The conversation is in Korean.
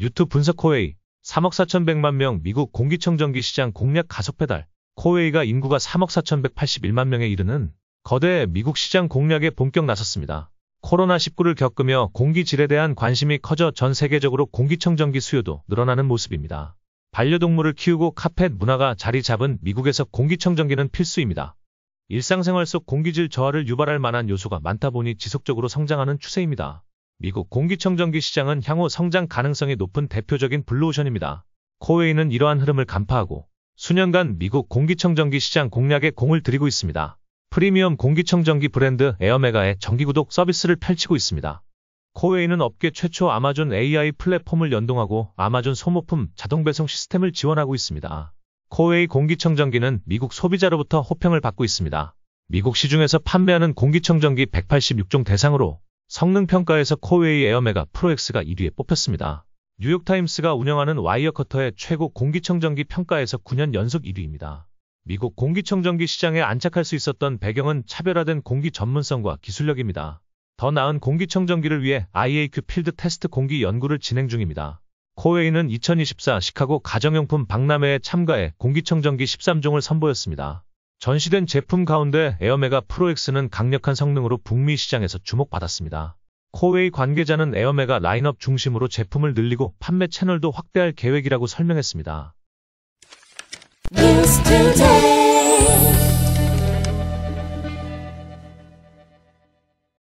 유튜 브 분석 코웨이 3억 4,100만 명 미국 공기청정기 시장 공략 가속 페달 코웨이가 인구가 3억 4,181만 명에 이르는 거대 미국 시장 공략에 본격 나섰습니다. 코로나19를 겪으며 공기질에 대한 관심이 커져 전 세계적으로 공기청정기 수요도 늘어나는 모습입니다. 반려동물을 키우고 카펫 문화가 자리 잡은 미국에서 공기청정기는 필수입니다. 일상생활 속 공기질 저하를 유발할 만한 요소가 많다 보니 지속적으로 성장하는 추세입니다. 미국 공기청정기 시장은 향후 성장 가능성이 높은 대표적인 블루오션입니다. 코웨이는 이러한 흐름을 간파하고 수년간 미국 공기청정기 시장 공략에 공을 들이고 있습니다. 프리미엄 공기청정기 브랜드 에어메가의 정기구독 서비스를 펼치고 있습니다. 코웨이는 업계 최초 아마존 AI 플랫폼을 연동하고 아마존 소모품 자동 배송 시스템을 지원하고 있습니다. 코웨이 공기청정기는 미국 소비자로부터 호평을 받고 있습니다. 미국 시중에서 판매하는 공기청정기 186종 대상으로 성능 평가에서 코웨이 에어메가 프로엑스가 1위에 뽑혔습니다. 뉴욕타임스가 운영하는 와이어커터의 최고 공기청정기 평가에서 9년 연속 1위입니다. 미국 공기청정기 시장에 안착할 수 있었던 배경은 차별화된 공기 전문성과 기술력입니다. 더 나은 공기청정기를 위해 IAQ 필드 테스트 공기 연구를 진행 중입니다. 코웨이는 2024 시카고 가정용품 박람회에 참가해 공기청정기 13종을 선보였습니다. 전시된 제품 가운데 에어메가 프로엑스는 강력한 성능으로 북미 시장에서 주목받았습니다. 코웨이 관계자는 에어메가 라인업 중심으로 제품을 늘리고 판매 채널도 확대할 계획이라고 설명했습니다.